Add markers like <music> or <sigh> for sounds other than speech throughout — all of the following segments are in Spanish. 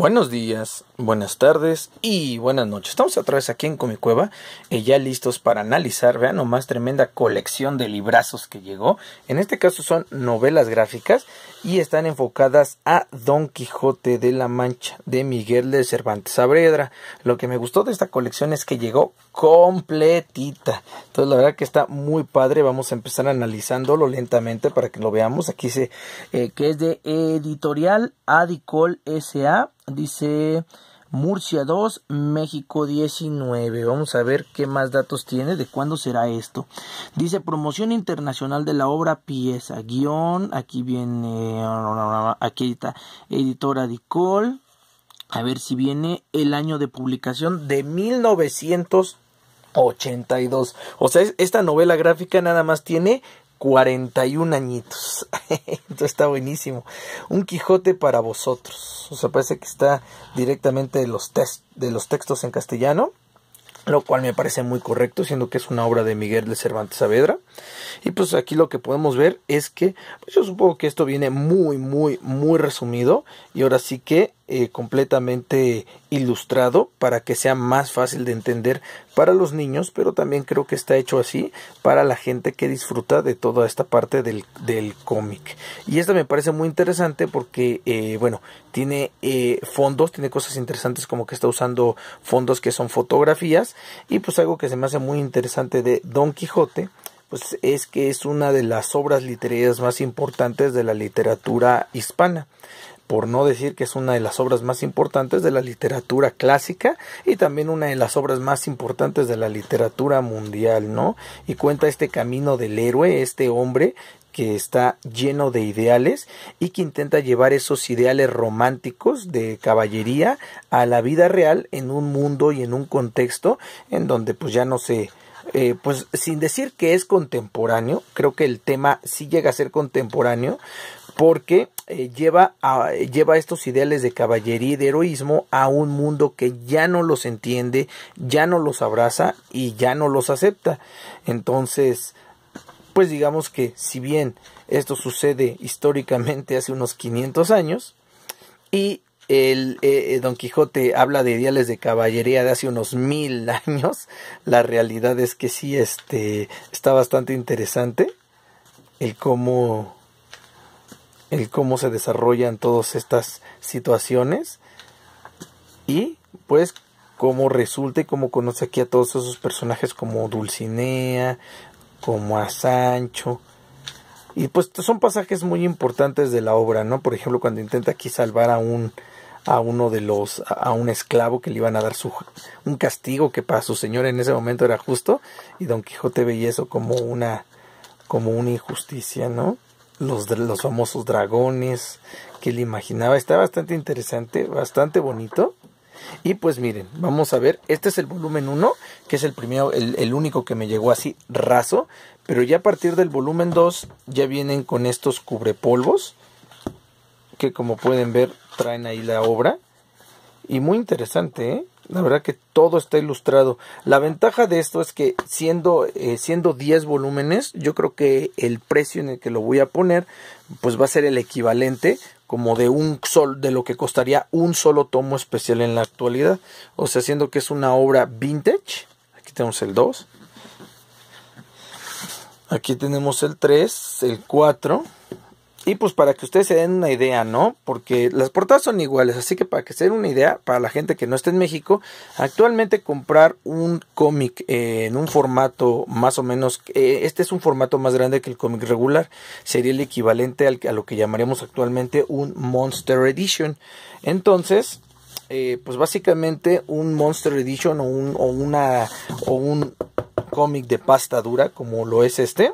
Buenos días, buenas tardes y buenas noches. Estamos otra vez aquí en Comicueva, y eh, ya listos para analizar, vean nomás tremenda colección de librazos que llegó. En este caso son novelas gráficas y están enfocadas a Don Quijote de la Mancha de Miguel de Cervantes Saavedra. Lo que me gustó de esta colección es que llegó completita. Entonces la verdad que está muy padre. Vamos a empezar analizándolo lentamente para que lo veamos. Aquí dice eh, que es de Editorial Adicol SA dice Murcia 2, México 19. Vamos a ver qué más datos tiene, de cuándo será esto. Dice promoción internacional de la obra pieza, guión, aquí viene, aquí está, editora Dicol. A ver si viene el año de publicación de 1982, O sea, esta novela gráfica nada más tiene 41 añitos. <laughs> Entonces está buenísimo. Un Quijote para vosotros. O sea, parece que está directamente de los, de los textos en castellano, lo cual me parece muy correcto, siendo que es una obra de Miguel de Cervantes Saavedra. Y pues aquí lo que podemos ver es que pues yo supongo que esto viene muy, muy, muy resumido y ahora sí que eh, completamente ilustrado para que sea más fácil de entender para los niños, pero también creo que está hecho así para la gente que disfruta de toda esta parte del, del cómic. Y esta me parece muy interesante porque, eh, bueno, tiene eh, fondos, tiene cosas interesantes como que está usando fondos que son fotografías y pues algo que se me hace muy interesante de Don Quijote pues es que es una de las obras literarias más importantes de la literatura hispana por no decir que es una de las obras más importantes de la literatura clásica y también una de las obras más importantes de la literatura mundial, ¿no? Y cuenta este camino del héroe, este hombre que está lleno de ideales y que intenta llevar esos ideales románticos de caballería a la vida real en un mundo y en un contexto en donde pues ya no se eh, pues sin decir que es contemporáneo, creo que el tema sí llega a ser contemporáneo, porque eh, lleva, a, lleva estos ideales de caballería y de heroísmo a un mundo que ya no los entiende, ya no los abraza y ya no los acepta. Entonces, pues digamos que si bien esto sucede históricamente hace unos 500 años, y el eh, Don Quijote habla de ideales de caballería de hace unos mil <laughs> años, la realidad es que sí, este, está bastante interesante el cómo, el cómo se desarrollan todas estas situaciones y pues cómo resulta y cómo conoce aquí a todos esos personajes como Dulcinea, como a Sancho, y pues son pasajes muy importantes de la obra, ¿no? Por ejemplo, cuando intenta aquí salvar a un a uno de los, a un esclavo que le iban a dar su, un castigo que para su señor en ese momento era justo, y Don Quijote veía eso como una, como una injusticia, ¿no? Los, los famosos dragones que le imaginaba, está bastante interesante, bastante bonito. Y pues miren, vamos a ver, este es el volumen 1, que es el primero, el, el, único que me llegó así raso, pero ya a partir del volumen 2 ya vienen con estos cubrepolvos, que como pueden ver traen ahí la obra. Y muy interesante, ¿eh? La verdad que todo está ilustrado. La ventaja de esto es que siendo, eh, siendo 10 volúmenes, yo creo que el precio en el que lo voy a poner, pues va a ser el equivalente como de un sol, de lo que costaría un solo tomo especial en la actualidad. O sea, siendo que es una obra vintage. Aquí tenemos el 2. Aquí tenemos el 3, el 4. Y pues para que ustedes se den una idea, ¿no? Porque las portadas son iguales, así que para que se den una idea, para la gente que no está en México, actualmente comprar un cómic en un formato más o menos, eh, este es un formato más grande que el cómic regular, sería el equivalente a lo que llamaríamos actualmente un Monster Edition. Entonces, eh, pues básicamente un Monster Edition o, o una, o un cómic de pasta dura como lo es este,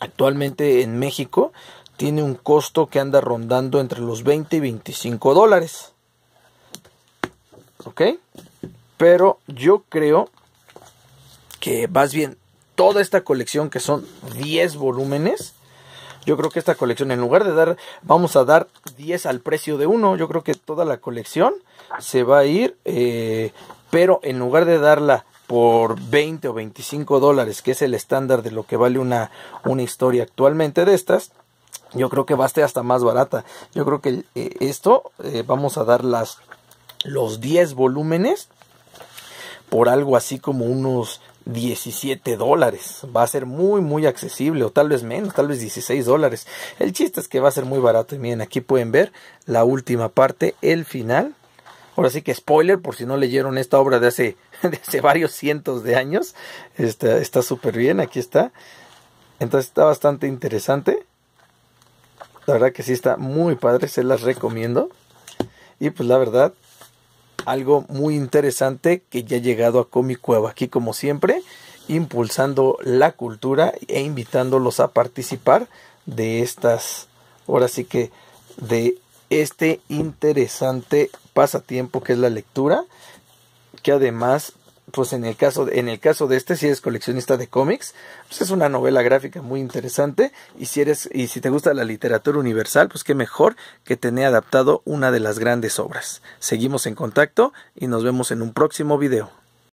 actualmente en México, tiene un costo que anda rondando entre los 20 y 25 dólares. ¿Ok? Pero yo creo que más bien toda esta colección que son 10 volúmenes. Yo creo que esta colección, en lugar de dar, vamos a dar 10 al precio de uno. Yo creo que toda la colección se va a ir, eh, pero en lugar de darla por 20 o 25 dólares, que es el estándar de lo que vale una, una historia actualmente de estas, yo creo que va a estar hasta más barata. Yo creo que eh, esto eh, vamos a dar las los 10 volúmenes por algo así como unos 17 dólares. Va a ser muy, muy accesible, o tal vez menos, tal vez 16 dólares. El chiste es que va a ser muy barato. Y miren, aquí pueden ver la última parte, el final. Ahora sí que spoiler, por si no leyeron esta obra de hace, <laughs> de hace varios cientos de años. Este, está súper bien, aquí está. Entonces está bastante interesante. La verdad que sí está muy padre, se las recomiendo. Y pues la verdad, algo muy interesante que ya ha llegado a Comic Cueva. Aquí como siempre, impulsando la cultura e invitándolos a participar de estas, ahora sí que de este interesante pasatiempo que es la lectura, que además pues en el caso en el caso de este si eres coleccionista de cómics pues es una novela gráfica muy interesante y si eres y si te gusta la literatura universal pues qué mejor que tener adaptado una de las grandes obras seguimos en contacto y nos vemos en un próximo video